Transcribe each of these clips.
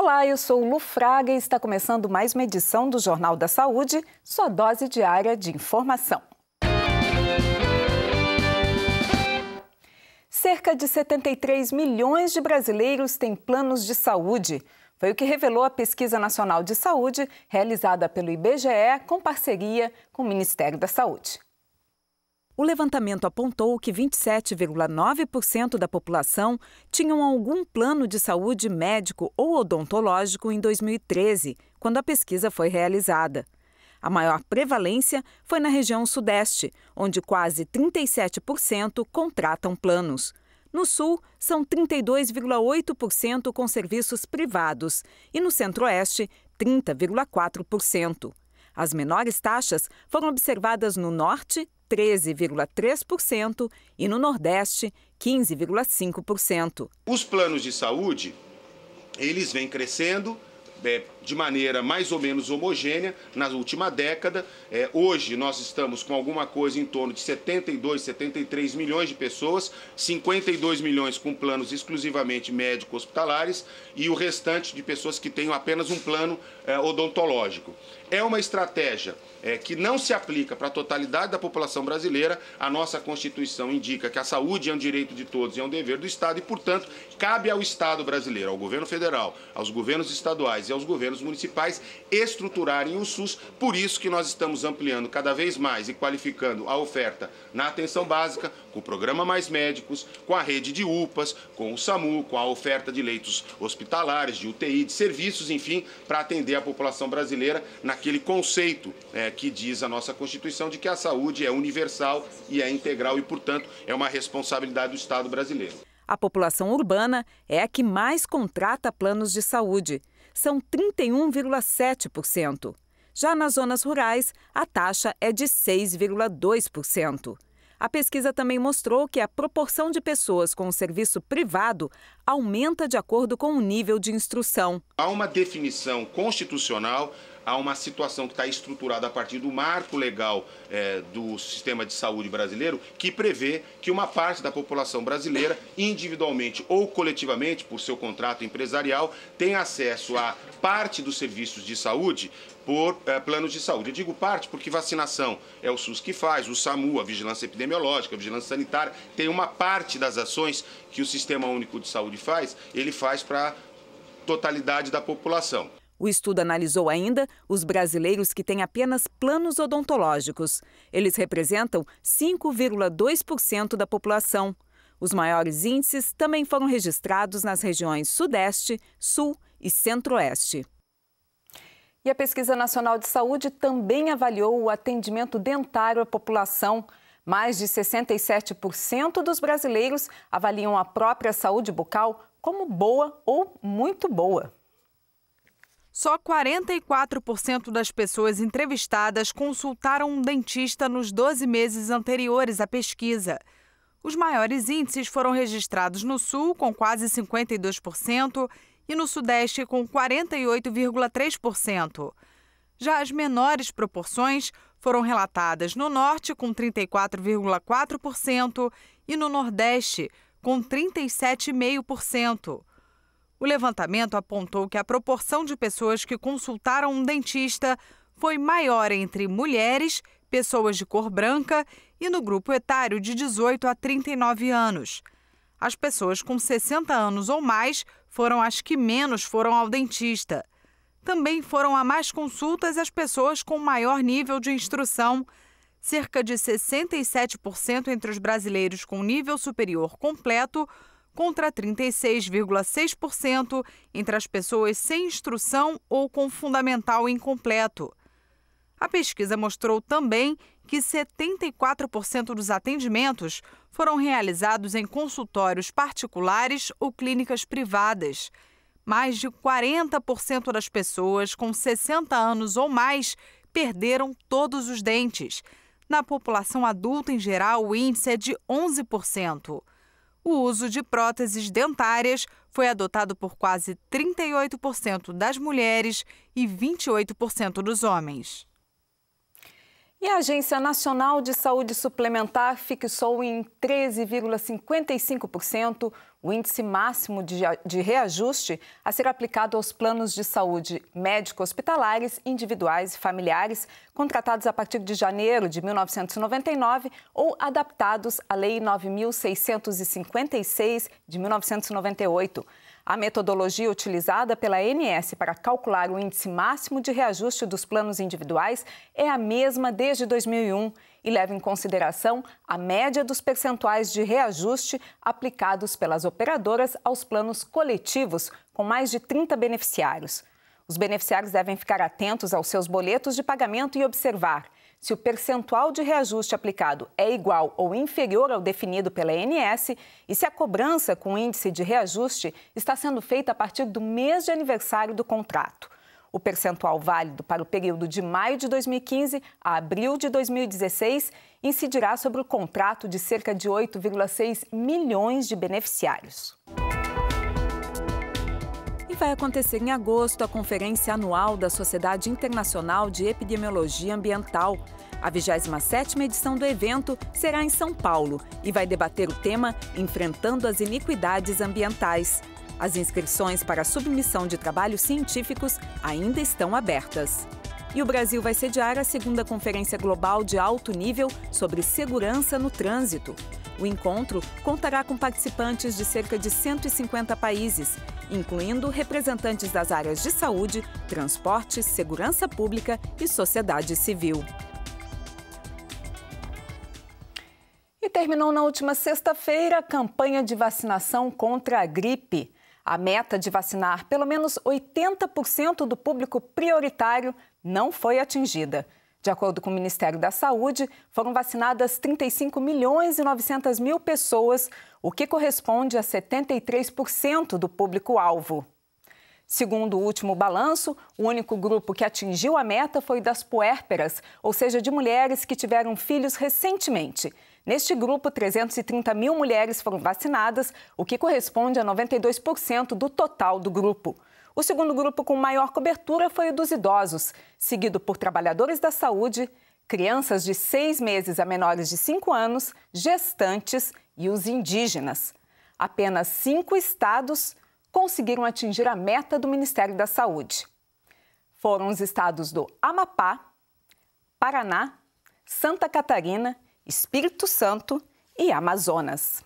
Olá, eu sou Lu Fraga e está começando mais uma edição do Jornal da Saúde, sua dose diária de informação. Cerca de 73 milhões de brasileiros têm planos de saúde. Foi o que revelou a Pesquisa Nacional de Saúde, realizada pelo IBGE com parceria com o Ministério da Saúde o levantamento apontou que 27,9% da população tinham algum plano de saúde médico ou odontológico em 2013, quando a pesquisa foi realizada. A maior prevalência foi na região Sudeste, onde quase 37% contratam planos. No Sul, são 32,8% com serviços privados e no Centro-Oeste, 30,4%. As menores taxas foram observadas no Norte, 13,3%, e no Nordeste, 15,5%. Os planos de saúde, eles vêm crescendo é, de maneira mais ou menos homogênea na última década. É, hoje nós estamos com alguma coisa em torno de 72, 73 milhões de pessoas, 52 milhões com planos exclusivamente médico-hospitalares e o restante de pessoas que têm apenas um plano é, odontológico. É uma estratégia é, que não se aplica para a totalidade da população brasileira. A nossa Constituição indica que a saúde é um direito de todos e é um dever do Estado e, portanto, cabe ao Estado brasileiro, ao governo federal, aos governos estaduais e aos governos municipais estruturarem o SUS. Por isso que nós estamos ampliando cada vez mais e qualificando a oferta na atenção básica, com o programa Mais Médicos, com a rede de UPAs, com o SAMU, com a oferta de leitos hospitalares, de UTI, de serviços, enfim, para atender a população brasileira naquele conceito é, que diz a nossa Constituição de que a saúde é universal e é integral e, portanto, é uma responsabilidade do Estado brasileiro. A população urbana é a que mais contrata planos de saúde são 31,7%. Já nas zonas rurais, a taxa é de 6,2%. A pesquisa também mostrou que a proporção de pessoas com o serviço privado aumenta de acordo com o nível de instrução. Há uma definição constitucional a uma situação que está estruturada a partir do marco legal é, do sistema de saúde brasileiro, que prevê que uma parte da população brasileira, individualmente ou coletivamente, por seu contrato empresarial, tem acesso a parte dos serviços de saúde por é, planos de saúde. Eu digo parte porque vacinação é o SUS que faz, o SAMU, a vigilância epidemiológica, a vigilância sanitária, tem uma parte das ações que o Sistema Único de Saúde faz, ele faz para a totalidade da população. O estudo analisou ainda os brasileiros que têm apenas planos odontológicos. Eles representam 5,2% da população. Os maiores índices também foram registrados nas regiões Sudeste, Sul e Centro-Oeste. E a Pesquisa Nacional de Saúde também avaliou o atendimento dentário à população. Mais de 67% dos brasileiros avaliam a própria saúde bucal como boa ou muito boa. Só 44% das pessoas entrevistadas consultaram um dentista nos 12 meses anteriores à pesquisa. Os maiores índices foram registrados no Sul, com quase 52%, e no Sudeste, com 48,3%. Já as menores proporções foram relatadas no Norte, com 34,4%, e no Nordeste, com 37,5%. O levantamento apontou que a proporção de pessoas que consultaram um dentista foi maior entre mulheres, pessoas de cor branca e no grupo etário de 18 a 39 anos. As pessoas com 60 anos ou mais foram as que menos foram ao dentista. Também foram a mais consultas as pessoas com maior nível de instrução. Cerca de 67% entre os brasileiros com nível superior completo contra 36,6% entre as pessoas sem instrução ou com fundamental incompleto. A pesquisa mostrou também que 74% dos atendimentos foram realizados em consultórios particulares ou clínicas privadas. Mais de 40% das pessoas com 60 anos ou mais perderam todos os dentes. Na população adulta em geral, o índice é de 11% o uso de próteses dentárias foi adotado por quase 38% das mulheres e 28% dos homens. E a Agência Nacional de Saúde Suplementar fixou em 13,55% o índice máximo de, de reajuste a ser aplicado aos planos de saúde médico-hospitalares, individuais e familiares, contratados a partir de janeiro de 1999 ou adaptados à Lei 9.656 de 1998. A metodologia utilizada pela ANS para calcular o índice máximo de reajuste dos planos individuais é a mesma desde 2001 e leva em consideração a média dos percentuais de reajuste aplicados pelas operadoras aos planos coletivos com mais de 30 beneficiários. Os beneficiários devem ficar atentos aos seus boletos de pagamento e observar se o percentual de reajuste aplicado é igual ou inferior ao definido pela ANS e se a cobrança com índice de reajuste está sendo feita a partir do mês de aniversário do contrato. O percentual válido para o período de maio de 2015 a abril de 2016 incidirá sobre o contrato de cerca de 8,6 milhões de beneficiários. E vai acontecer em agosto a Conferência Anual da Sociedade Internacional de Epidemiologia Ambiental. A 27ª edição do evento será em São Paulo e vai debater o tema Enfrentando as Iniquidades Ambientais. As inscrições para submissão de trabalhos científicos ainda estão abertas. E o Brasil vai sediar a segunda Conferência Global de Alto Nível sobre Segurança no Trânsito. O encontro contará com participantes de cerca de 150 países, incluindo representantes das áreas de saúde, transporte, segurança pública e sociedade civil. E terminou na última sexta-feira a campanha de vacinação contra a gripe. A meta de vacinar pelo menos 80% do público prioritário não foi atingida. De acordo com o Ministério da Saúde, foram vacinadas 35 milhões e 900 mil pessoas, o que corresponde a 73% do público-alvo. Segundo o último balanço, o único grupo que atingiu a meta foi das puérperas, ou seja, de mulheres que tiveram filhos recentemente. Neste grupo, 330 mil mulheres foram vacinadas, o que corresponde a 92% do total do grupo. O segundo grupo com maior cobertura foi o dos idosos, seguido por trabalhadores da saúde, crianças de seis meses a menores de cinco anos, gestantes e os indígenas. Apenas cinco estados conseguiram atingir a meta do Ministério da Saúde. Foram os estados do Amapá, Paraná, Santa Catarina Espírito Santo e Amazonas.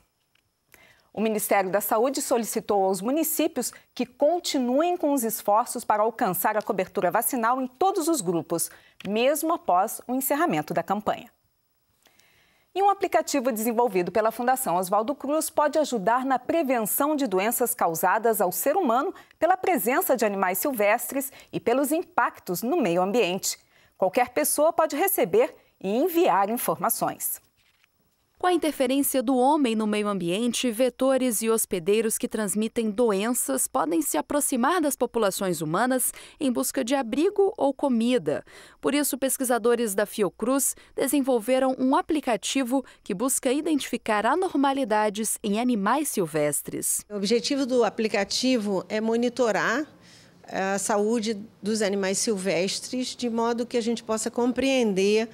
O Ministério da Saúde solicitou aos municípios que continuem com os esforços para alcançar a cobertura vacinal em todos os grupos, mesmo após o encerramento da campanha. E um aplicativo desenvolvido pela Fundação Oswaldo Cruz pode ajudar na prevenção de doenças causadas ao ser humano pela presença de animais silvestres e pelos impactos no meio ambiente. Qualquer pessoa pode receber e enviar informações. Com a interferência do homem no meio ambiente, vetores e hospedeiros que transmitem doenças podem se aproximar das populações humanas em busca de abrigo ou comida. Por isso, pesquisadores da Fiocruz desenvolveram um aplicativo que busca identificar anormalidades em animais silvestres. O objetivo do aplicativo é monitorar a saúde dos animais silvestres, de modo que a gente possa compreender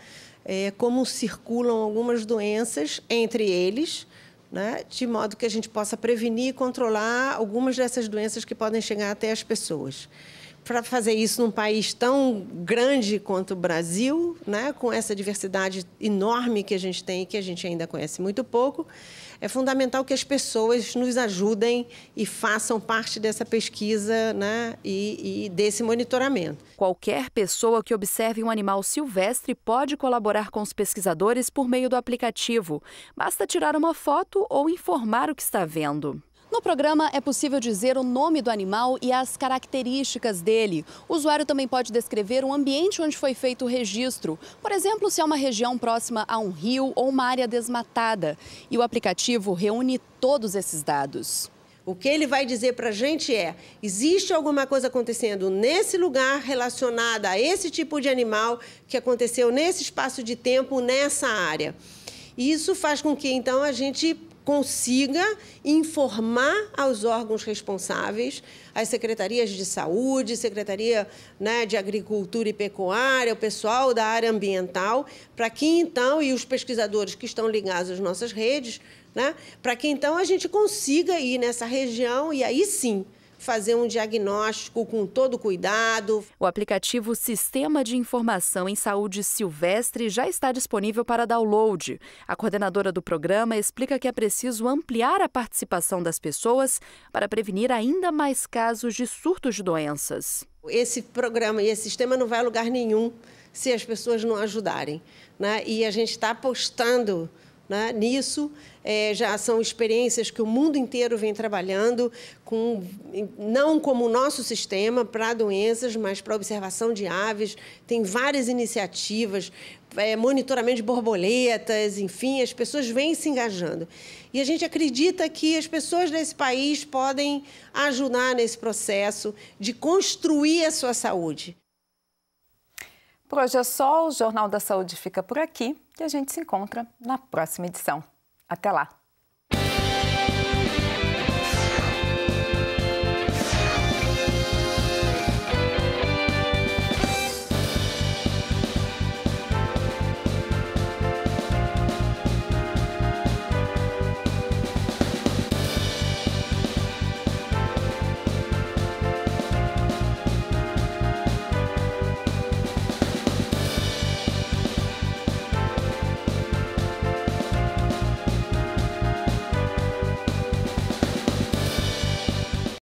é, como circulam algumas doenças entre eles, né? de modo que a gente possa prevenir e controlar algumas dessas doenças que podem chegar até as pessoas. Para fazer isso num país tão grande quanto o Brasil, né? com essa diversidade enorme que a gente tem e que a gente ainda conhece muito pouco, é fundamental que as pessoas nos ajudem e façam parte dessa pesquisa né, e, e desse monitoramento. Qualquer pessoa que observe um animal silvestre pode colaborar com os pesquisadores por meio do aplicativo. Basta tirar uma foto ou informar o que está vendo. No programa é possível dizer o nome do animal e as características dele. O usuário também pode descrever o ambiente onde foi feito o registro, por exemplo, se é uma região próxima a um rio ou uma área desmatada. E o aplicativo reúne todos esses dados. O que ele vai dizer para a gente é: existe alguma coisa acontecendo nesse lugar relacionada a esse tipo de animal que aconteceu nesse espaço de tempo, nessa área. Isso faz com que então a gente consiga informar aos órgãos responsáveis, as secretarias de saúde, secretaria né, de agricultura e pecuária, o pessoal da área ambiental, para que então, e os pesquisadores que estão ligados às nossas redes, né, para que então a gente consiga ir nessa região e aí sim fazer um diagnóstico com todo cuidado. O aplicativo Sistema de Informação em Saúde Silvestre já está disponível para download. A coordenadora do programa explica que é preciso ampliar a participação das pessoas para prevenir ainda mais casos de surtos de doenças. Esse programa e esse sistema não vai a lugar nenhum se as pessoas não ajudarem. Né? E a gente está apostando né, nisso. É, já são experiências que o mundo inteiro vem trabalhando, com, não como o nosso sistema para doenças, mas para observação de aves. Tem várias iniciativas, é, monitoramento de borboletas, enfim, as pessoas vêm se engajando. E a gente acredita que as pessoas desse país podem ajudar nesse processo de construir a sua saúde. Por hoje é só, o Jornal da Saúde fica por aqui e a gente se encontra na próxima edição. Até lá!